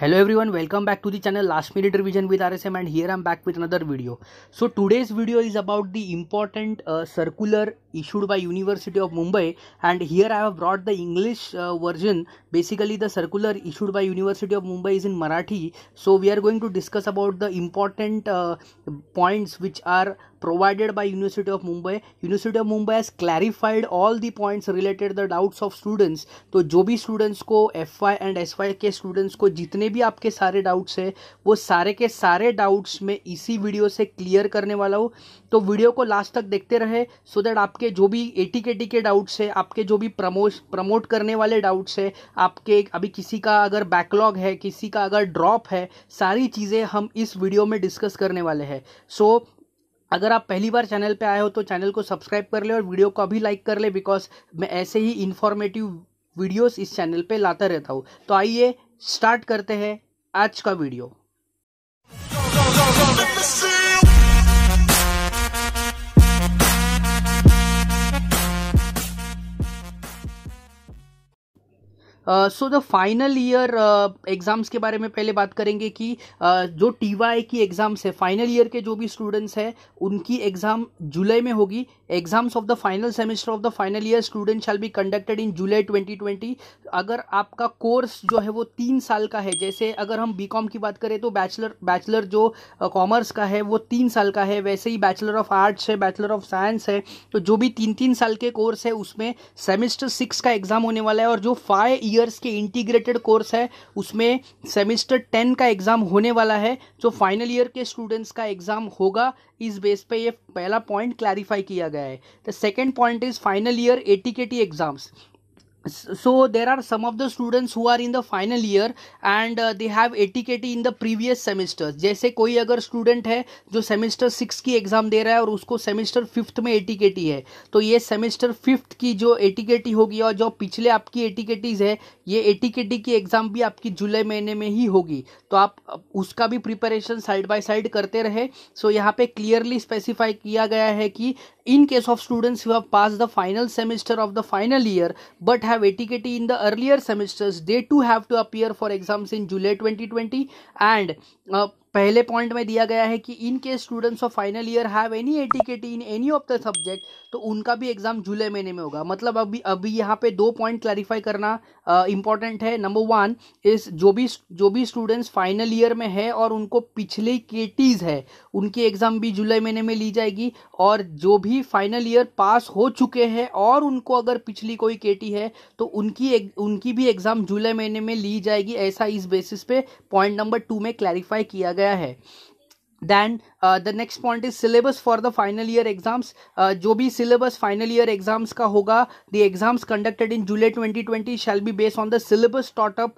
hello everyone welcome back to the channel last minute revision with rsm and here i'm back with another video so today's video is about the important uh, circular issued by university of mumbai and here i have brought the english uh, version basically the circular issued by university of mumbai is in marathi so we are going to discuss about the important uh, points which are provided by University of Mumbai. University of Mumbai has clarified all the points related the doubts of students. तो जो भी students को F Y and S Y के students को जितने भी आपके सारे डाउट्स है वो सारे के सारे डाउट्स में इसी वीडियो से क्लियर करने वाला हूँ तो वीडियो को लास्ट तक देखते रहे सो so दैट आपके जो भी एटी के टी के डाउट्स है आपके जो भी प्रमोश प्रमोट करने वाले डाउट्स है आपके अभी किसी का अगर बैकलॉग है किसी का अगर ड्रॉप है सारी चीज़ें हम इस वीडियो में डिस्कस करने वाले हैं सो so, अगर आप पहली बार चैनल पे आए हो तो चैनल को सब्सक्राइब कर ले और वीडियो को अभी लाइक कर ले बिकॉज मैं ऐसे ही इन्फॉर्मेटिव वीडियोस इस चैनल पे लाता रहता हूँ तो आइए स्टार्ट करते हैं आज का video so the final year exams के बारे में पहले बात करेंगे कि uh, जो टी वाई की एग्ज़ाम्स है फाइनल ईयर के जो भी स्टूडेंट्स हैं उनकी एग्ज़ाम जुलाई में होगी exams of the final semester of the final year student shall be conducted in July 2020 अगर आपका कोर्स जो है वो तीन साल का है जैसे अगर हम बी कॉम की बात करें तो बैचलर बैचलर जो कॉमर्स uh, का है वो तीन साल का है वैसे ही बैचलर ऑफ आर्ट्स है बैचलर ऑफ साइंस है तो जो भी तीन तीन साल के कोर्स है उसमें सेमेस्टर सिक्स का एग्ज़ाम होने वाला है और जो फाइव ईयर्स के इंटीग्रेटेड कोर्स है उसमें सेमिस्टर टेन का एग्ज़ाम होने वाला है जो फाइनल ईयर के स्टूडेंट्स का एग्ज़ाम होगा इस बेस पे ये पहला पॉइंट क्लैरिफाई किया गया है the second point is final year a exams so there are some of the students who are in the final year and uh, they have etiquette in the previous semesters जैसे कोई अगर student है जो semester six की exam दे रहा है और उसको सेमेस्टर फिफ्थ में एटिकेटी है तो ये सेमेस्टर फिफ्थ की जो एटिकेटी होगी और जो पिछले आपकी एटिकेटीज़ है ये एटिकेटी की एग्ज़ाम भी आपकी जुलाई महीने में ही होगी तो आप उसका भी प्रिपरेशन साइड बाय साइड करते रहे सो so यहाँ पे क्लियरली स्पेसिफाई किया गया है कि in case of students who have passed the final semester of the final year but have ATKT in the earlier semesters they too have to appear for exams in July 2020 and uh, पहले point में दिया गया है कि in case students of final year have any ATKT in any of the subject तो उनका भी exam जुलाई महीने में होगा मतलब अभी अभी यहाँ पे दो पॉइंट क्लैरिफाई करना इंपॉर्टेंट है नंबर वन इस जो भी जो भी स्टूडेंट्स फाइनल ईयर में है और उनको पिछले के है उनकी एग्जाम भी जुलाई महीने में ली जाएगी और जो भी फाइनल ईयर पास हो चुके हैं और उनको अगर पिछली कोई के है तो उनकी एक, उनकी भी एग्जाम जुलाई महीने में ली जाएगी ऐसा इस बेसिस पे पॉइंट नंबर टू में क्लैरिफाई किया गया गया है then the next point is syllabus for the final year exams जो भी सिलेबस फाइनल ईयर एग्जाम्स का होगा the exams conducted in July twenty twenty shall be based on the syllabus taught up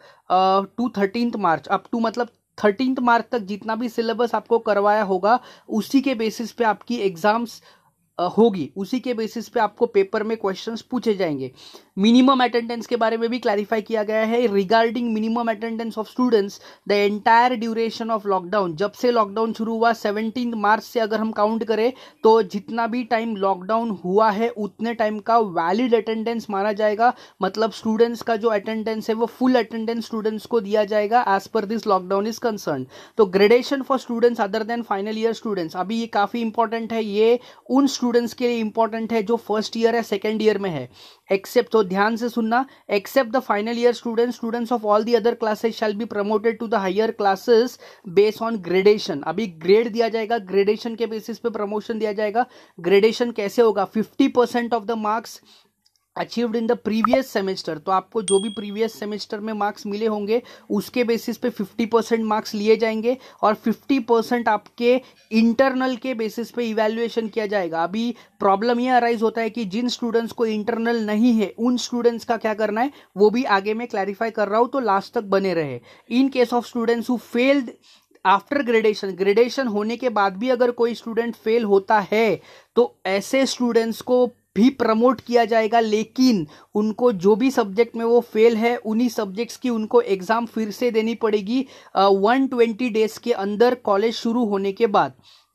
to thirteenth March up to मतलब thirteenth March तक जितना भी syllabus आपको करवाया होगा उसी के बेसिस पे आपकी एग्जाम्स uh, होगी उसी के बेसिस पे आपको पेपर में क्वेश्चंस पूछे जाएंगे मिनिमम अटेंडेंस के बारे में भी क्लैरिफाई किया गया है regarding minimum attendance of students the entire duration of lockdown जब से लॉकडाउन शुरू हुआ सेवनटीन मार्च से अगर हम काउंट करें तो जितना भी टाइम लॉकडाउन हुआ है उतने टाइम का वैलिड अटेंडेंस माना जाएगा मतलब स्टूडेंट्स का जो अटेंडेंस है वो फुल अटेंडेंस स्टूडेंट्स को दिया जाएगा as per this lockdown is concern तो gradation for students other than final year students अभी ये काफ़ी इंपॉर्टेंट है ये उन स्टूडेंट्स के लिए इंपॉर्टेंट है जो फर्स्ट ईयर है सेकेंड ईयर में है एक्सेप्ट ध्यान से सुनना except the final year student students of all the other classes shall be promoted to the higher classes base on gradation अभी ग्रेड दिया जाएगा ग्रेडेशन के बेसिस पे प्रमोशन दिया जाएगा ग्रेडेशन कैसे होगा fifty percent of the marks achieved in the previous semester तो आपको जो भी प्रीवियस सेमेस्टर में मार्क्स मिले होंगे उसके बेसिस पे 50 परसेंट मार्क्स लिए जाएंगे और 50 परसेंट आपके इंटरनल के बेसिस पे इवेल्युएशन किया जाएगा अभी प्रॉब्लम ये अराइज होता है कि जिन स्टूडेंट्स को इंटरनल नहीं है उन स्टूडेंट्स का क्या करना है वो भी आगे मैं क्लैरिफाई कर रहा हूँ तो लास्ट तक बने रहे in case of students who failed after gradation gradation होने के बाद भी अगर कोई स्टूडेंट फेल होता है तो ऐसे स्टूडेंट्स को भी प्रमोट किया जाएगा लेकिन उनको जो भी सब्जेक्ट में वो फेल है उन्हीं सब्जेक्ट्स की उनको एग्ज़ाम फिर से देनी पड़ेगी वन ट्वेंटी डेज़ के अंदर कॉलेज शुरू होने के बाद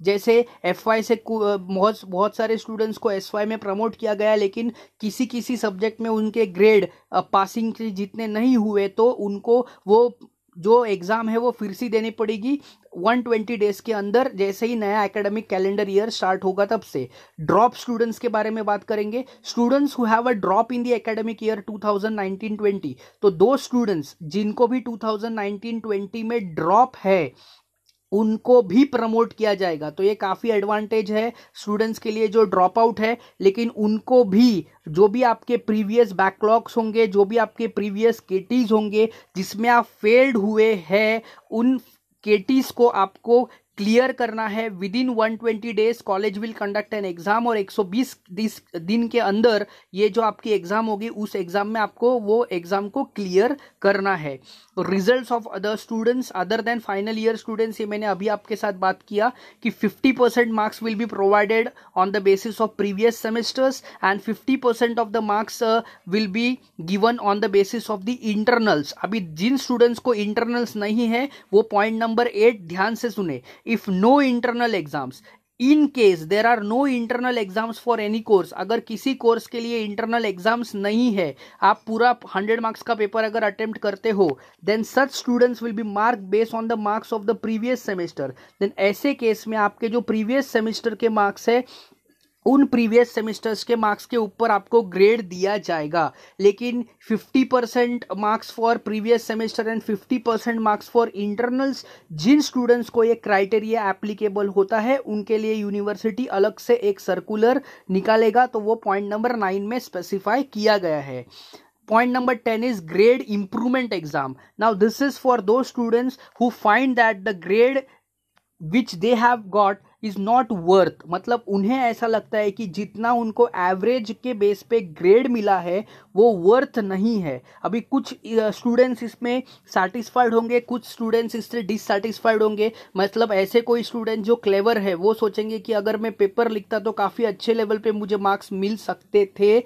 जैसे एफ वाई से बहुत बहुत सारे स्टूडेंट्स को एस वाई में प्रमोट किया गया लेकिन किसी किसी सब्जेक्ट में उनके ग्रेड पासिंग के जितने नहीं हुए तो उनको वो जो एग्ज़ाम है वो फिर से देनी पड़ेगी 120 डेज के अंदर जैसे ही नया एकेडमिक कैलेंडर ईयर स्टार्ट होगा तब से ड्रॉप स्टूडेंट्स के बारे में बात करेंगे students who have a drop in the academic year 2019-20 तो दो स्टूडेंट्स जिनको भी 2019-20 में ड्रॉप है उनको भी प्रमोट किया जाएगा तो ये काफ़ी एडवांटेज है स्टूडेंट्स के लिए जो ड्रॉप आउट है लेकिन उनको भी जो भी आपके प्रीवियस बैकलॉग्स होंगे जो भी आपके प्रीवियस केटीज होंगे जिसमें आप फेल्ड हुए हैं उन केटीज को आपको क्लियर करना है within 120 days college will conduct an exam और 120 दिन के अंदर ये जो आपकी एग्जाम होगी उस एग्जाम में आपको वो एग्जाम को क्लियर करना है results of other students other than final year students ये मैंने अभी आपके साथ बात किया कि 50 percent marks will be provided on the basis of previous semesters and fifty percent of the marks will be given on the basis of the internals अभी जिन स्टूडेंट्स को इंटरनल्स नहीं है वो पॉइंट नंबर एट ध्यान से सुने if no internal exams in case there are no internal exams for any course अगर किसी कोर्स के लिए इंटरनल एग्जाम्स नहीं है आप पूरा हंड्रेड मार्क्स का पेपर अगर अटेम्प्ट करते हो then such students will be mark based on the marks of the previous semester then ऐसे केस में आपके जो प्रीवियस सेमेस्टर के मार्क्स है उन प्रीवियस सेमेस्टर्स के मार्क्स के ऊपर आपको ग्रेड दिया जाएगा लेकिन 50 percent marks for previous semester and 50 percent marks for internals जिन स्टूडेंट्स को ये क्राइटेरिया एप्लीकेबल होता है उनके लिए यूनिवर्सिटी अलग से एक सर्कुलर निकालेगा तो वो पॉइंट नंबर नाइन में स्पेसिफाई किया गया है point number ten is grade improvement exam now this is for those students who find that the grade which they have got is not worth मतलब उन्हें ऐसा लगता है कि जितना उनको एवरेज के बेस पे ग्रेड मिला है वो वर्थ नहीं है अभी कुछ स्टूडेंट्स इसमें सेटिस्फाइड होंगे कुछ स्टूडेंट्स इससे डिससेटिस्फाइड होंगे मतलब ऐसे कोई स्टूडेंट जो क्लेवर है वो सोचेंगे कि अगर मैं पेपर लिखता तो काफ़ी अच्छे लेवल पे मुझे मार्क्स मिल सकते थे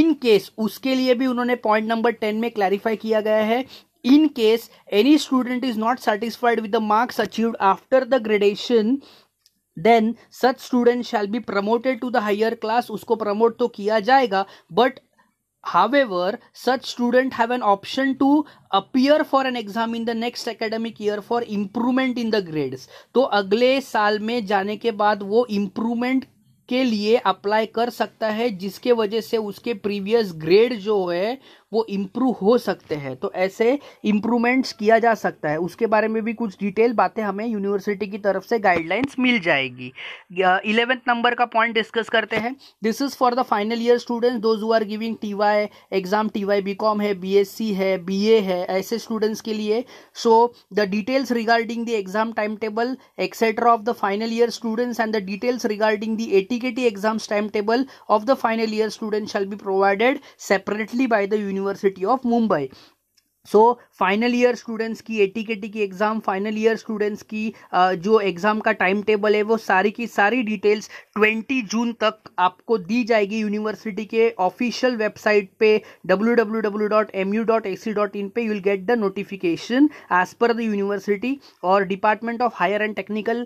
इन केस उसके लिए भी उन्होंने पॉइंट नंबर टेन में क्लैरिफाई किया गया है in case any student is not satisfied with the marks achieved after the gradation then such student shall be promoted to the higher class उसको प्रमोट तो किया जाएगा but however such student have an option to appear for an exam in the next academic year for improvement in the grades तो अगले साल में जाने के बाद वो improvement के लिए अप्लाई कर सकता है जिसके वजह से उसके प्रीवियस ग्रेड जो है वो इम्प्रूव हो सकते हैं तो ऐसे इम्प्रूवमेंट्स किया जा सकता है उसके बारे में भी कुछ डिटेल बातें हमें यूनिवर्सिटी की तरफ से गाइडलाइंस मिल जाएगी इलेवेंथ नंबर का पॉइंट डिस्कस करते हैं this is for the final year students those who are giving T Y exam T Y B com है बी एस सी है बी ए है ऐसे स्टूडेंट्स के लिए so the details regarding the exam time table etcetera of the final year students and the details regarding the T exams time table of the final year student shall B provided separately by the university University of Mumbai so final year students की K T की exam final year students की uh, जो exam का time table है वो सारी की सारी डिटेल्स 20 जून तक आपको दी जाएगी यूनिवर्सिटी के ऑफिशियल वेबसाइट पे www.mu.ac.in पे you will get the notification as per the university और department of higher and technical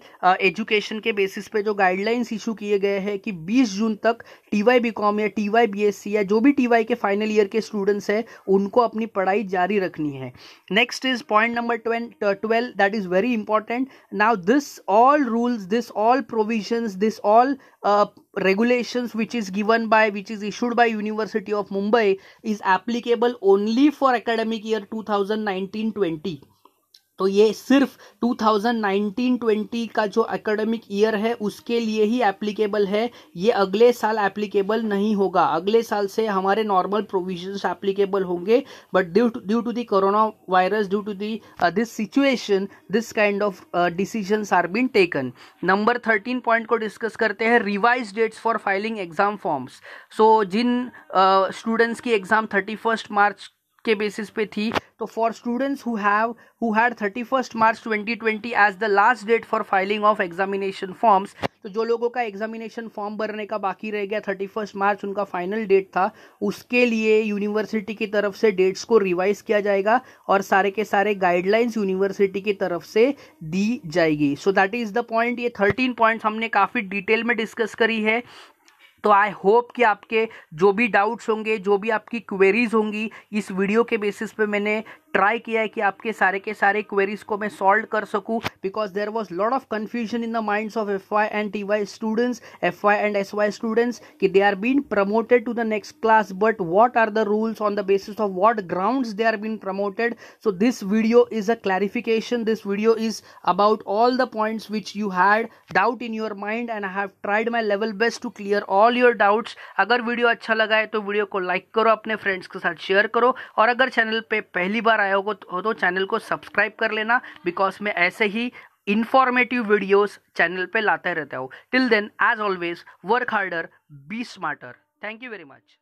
education के बेसिस पे जो गाइडलाइंस इशू किए गए हैं कि 20 जून तक टी वाई बी कॉम या T Y B S C या जो भी टी वाई के फाइनल ईयर के स्टूडेंट्स हैं उनको अपनी पढ़ाई जारी रख रखनी है next is point number twelve that is very important now this all rules this all provisions this all regulation which is given by which is issued by university of Mumbai is applicable only for academic year two thousand nineteen twenty तो ये सिर्फ 2019-20 का जो academic year है उसके लिए ही applicable है ये अगले साल एप्लीकेबल नहीं होगा अगले साल से हमारे नॉर्मल प्रोविजंस एप्लीकेबल होंगे but due due to the corona virus due to the this situation this kind of decisions are been taken number thirteen point को डिस्कस करते हैं revise dates for filing exam forms so जिन स्टूडेंट्स uh, की exam thirty first March के basis पे थी तो for students who have who had thirty first March twenty twenty as the last date for filing of examination forms तो जो लोगों का एग्जामिनेशन फॉर्म भरने का बाकी रह गया थर्टी फर्स्ट मार्च उनका फाइनल डेट था उसके लिए यूनिवर्सिटी की तरफ से डेट्स को रिवाइज किया जाएगा और सारे के सारे गाइडलाइंस यूनिवर्सिटी की तरफ से दी जाएगी so that is the point ये थर्टीन पॉइंट्स हमने काफ़ी डिटेल में डिस्कस करी है तो आई होप कि आपके जो भी डाउट्स होंगे जो भी आपकी क्वेरीज होंगी इस वीडियो के बेसिस पे मैंने ट्राई किया है कि आपके सारे के सारे क्वेरीज को मैं सॉल्व कर सकूं because there was lot of confusion in the minds of F Y and T Y students F Y and S Y students कि they are been promoted to the next class but what are the rules on the basis of what ground they are been promoted so this video is a clarification this video is about all the points which you had doubt in your mind and I have tried my level best to clear all all your doubts अगर video अच्छा लगा है तो video को like करो अपने friends के साथ शेयर करो और अगर चैनल पे पहली बार आया हो तो चैनल तो को सब्सक्राइब कर लेना बिकॉज मैं ऐसे ही इन्फॉर्मेटिव वीडियोस चैनल पे लाते रहता हूँ till then as always work harder be smarter thank you very much